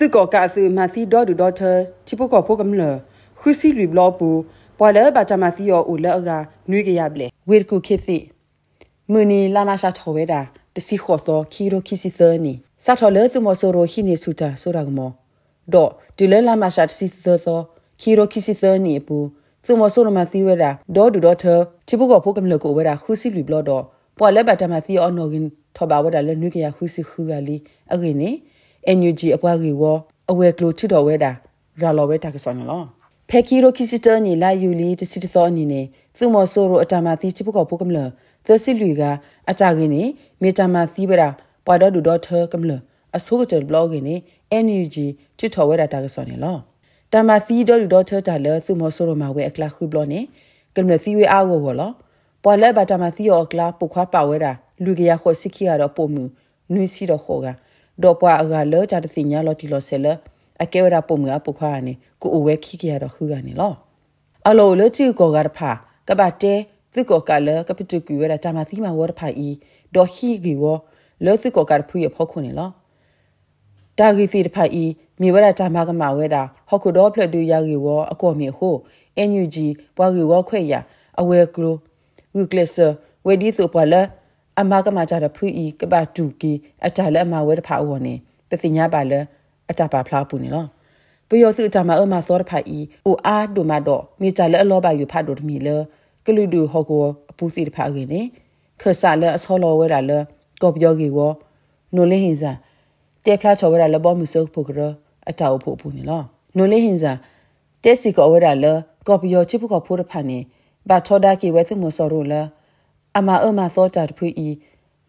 စုကောကစုမစီဒေါ်ဒူဒေါ်တာချိပုကောဖိုကမလခုစီလူဘလပူပွာလဲဘာတမစီယောဦးလဲကနွေကရပလေဝေကူခိသိမနီလာမရှာထောဝဲတာတစီခောသောခီရိုခီစီသနီစာထောလဲသူမဆိုရိုဟီနေစုတာဆိုရကမောဒေါ်ဒီလဲလာမရှာတစီသောခီရိုခီစီသနီပူသူမဆိုရမစီဝဲတာဒေါ်ဒူဒေါ်တာချိပုကောဖိုကမလကိုဝဲတာခုစီလူဘလတော့ပွာလဲဘာတမစီယောအနော်ကင်ထောဘာဝဲတာလဲနွေကရခုစီခူကလီအခင်နီ NUG အပွားကြီးဝအဝဲကလိုချွတ်တော်ဝဲတာရာလော်ဝဲတာကဆောင်းလောဖဲကီရိုခီစစ်တနီလာယူလီတစစ်တော်အနေနဲ့သူမဆိုးရအတမသီချိပုကောပုကမလသစီလူကအတာကင်းနေမေတမသီပရာပွာဒဒူဒေါ်ထကမလအဆိုးကြဘလော့ကင်းနေ NUG ချွတ်တော်ဝဲတာတာကဆောင်းလောတမသီဒေါ်ဒူဒေါ်ထတာလသူမဆိုးရမှာဝဲအကလာခုဘလော့နေကမလသီဝဲအားကိုကောလောပွာလဲဘာတမသီရောအကလာပုခွာပါဝဲတာလူကရခေါ်စစ်ခီရတော့ပုံမူနွီစီတော့ခေါ်ကဒေါ်ပွားအကလောတာတစီညာလော်တီလော်ဆဲလအကဲဝရပုံငါပုခါနေကိုအဝဲခိကရတော့ခူကနေလောအလောလောချီကောကရဖာကပတဲသူကောကလကပတူကွေရတာမသီမဝရဖာဤဒေါ်ခိဂီဝလောသူကောကရဖူရဖောက်ခွနေလောတာဂီစီတဖာဤမြေဝရတာမကမဝဲတာဟော့ကိုဒေါ်ဖလက်တူရာဂီဝအကောမြေဟို NUG ပွားဂီဝခွေရအဝဲကလိုဝီကလစ်ဆာဝဲဒီဆိုပလာအမကမကြတဲ့ဖူဤကပတူကီအတလည်းအမဝဲတဖာဝော်နေတသိညာပါလဲအတပါဖလားပူနေလောပယောစုအတမအမစောတဖာဤအိုအားဒိုမတော့မိကြလည်းအလောပါယူဖတ်တို့တမီလဲကလူဒူဟောကောအပူစီတဖာကင်းနေခဆာလည်းအစောလောဝဲတာလဲကောပြောကီဝနိုလင်းဟင်စာတဲဖလားချောဝဲတာလဲပေါ်မှုစုဖို့ကရအတအဖို့ပူနေလောနိုလင်းဟင်စာတဲစီကောဝဲတာလဲကောပြောချစ်ဖို့ကဖိုးတဖာနေဘာထောဒါကီဝဲစုမစောရိုလဲအမအမသောတာတဖူဤ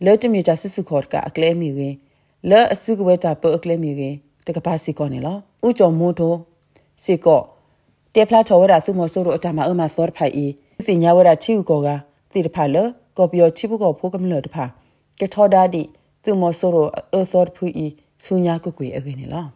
လောတမီတာဆဆုခေါ်ကအကလဲမီဝင်လောအစုကဝဲတာပုတ်အကလဲမီဝင်တကပါစီကောနေလားဥကြောမိုးတော်စီကောတေဖလာချောဝရသုမဆိုးတို့အတမအမသောတဖိုင်ဤစင်ညာဝရချီဥကောကတိတဖလောကော်ပီယောချီပုကောဖိုးကမလောတဖကထောဒါတိသုမဆိုးတို့အသောတဖူဤဆုညာကုကွေအကင်းနေလား